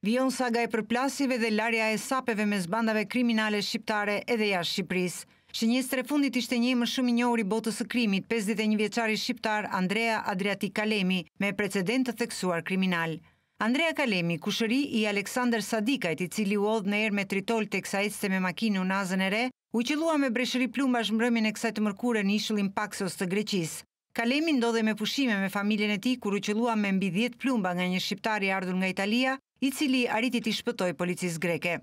Vion saga e përplasive dhe larja e sapeve me zbandave kriminale shqiptare edhe jashtë Shqipëris. Shënjestre fundit ishte një më shumë njohëri botës e krimit, 51 vjeqari shqiptar Andrea Adriati Kalemi me precedent të theksuar kriminal. Andrea Kalemi, kushëri i Aleksandr Sadikajt, i cili u odhë në erë me tritol të të me makinu në azën e re, u qëllua me breshëri plumba shmërëmin e kësajtë mërkure në ishullin Paxos të Greqis. Kalemi ndodhe me pushime me familjen e ti, kur u qëllua me mbi 10 plumba nga një shqiptari ardhur nga Italia, i cili arriti të shpëtoj policisë greke.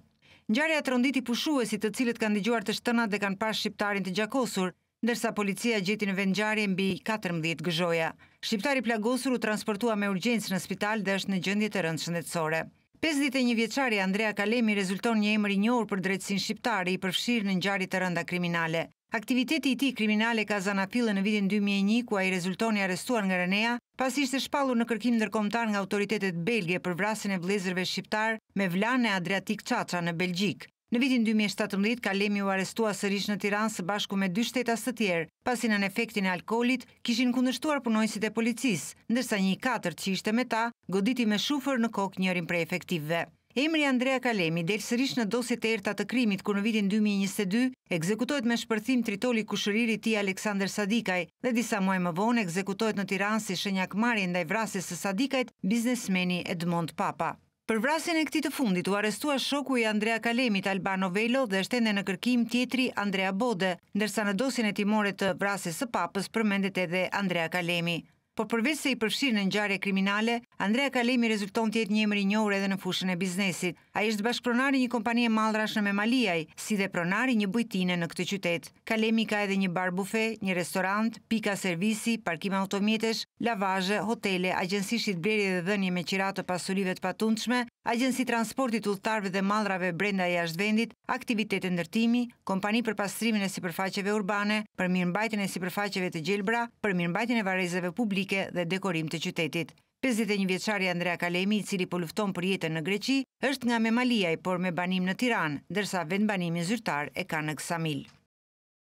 Ngjarja rënditi pushuesit të cilët kanë dëgjuar të shtënat dhe kanë pasur shqiptarin të gjakosur, ndërsa policia gjeti në vend ngjarje mbi 14 gëzhoja. Shqiptari plagosur u transportua me urgjencë në spital dhe është në gjendje të rëndë shëndetësore. 51 vjeçari Andrea Kalemi rezulton një emër i njohur për drejtsinë shqiptare i përfshirë në ngjarje të rënda kriminale. Aktiviteti i ti kriminale ka zana pilën në vitin 2001, ku a i rezultoni arestuar nga Renea, pas ishte shpalur në kërkim nërkomtar nga autoritetet Belgje për vrasin e vlezërve shqiptar me vlanë e Adriatik Qaqa në Belgjik. Në vitin 2017, Kalemi u arestua sërish në Tiran së bashku me dy shtetas të tjerë, pasin në efektin e alkolit, kishin kundështuar punojësit e policis, ndërsa një i katërt që ishte me ta, goditi me shufër në kokë njërin prej efektivve. Emri Andrea Kalemi, dhe sërish në dosit e erta të krimit ku në vitin 2022, ekzekutojt me shpërthim tritoli kushëriri ti Aleksandr Sadikaj dhe disa muaj më vonë ekzekutojt në tiranë si shënjak ndaj vrasis së Sadikajt, biznesmeni Edmond Papa. Për vrasin e këti të fundit, u arestua shoku i Andrea Kalemit, Albano Velo dhe është ende në kërkim tjetri Andrea Bode, ndërsa në dosin e timore të vrasis së papës përmendit edhe Andrea Kalemi por përveç se i përfshin në ngjarje kriminale, Andrea Kalemi rezulton të jetë një emër i njohur edhe në fushën e biznesit. Ai është bashkpronar i një kompanie mallrash në Memaliaj, si dhe pronari i një bujtine në këtë qytet. Kalemi ka edhe një bar bufe, një restorant, pika servisi, parkim automjetesh, lavaje, hotele, agjensishtit shitblerje dhe dhënie me qiratë të pasurive të patundshme, agjensi transportit ulltarve dhe malrave brenda e ashtë vendit, aktivitet e ndërtimi, kompani për pastrimin e si përfaqeve urbane, për mirën bajtën e si përfaqeve të gjelbra, për mirën bajtën e varezeve publike dhe dekorim të qytetit. 51 vjeçari Andrea Kalemi, cili po lufton për jetën në Greqi, është nga me Maliaj, por me banim në Tiran, dërsa vend zyrtar e ka në Ksamil.